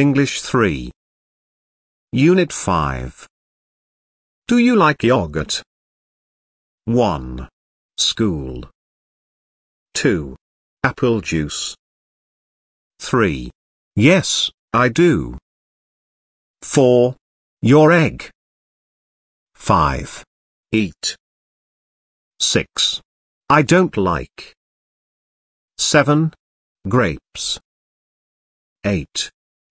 English 3. Unit 5. Do you like yogurt? 1. School. 2. Apple juice. 3. Yes, I do. 4. Your egg. 5. Eat. 6. I don't like. 7. Grapes. 8.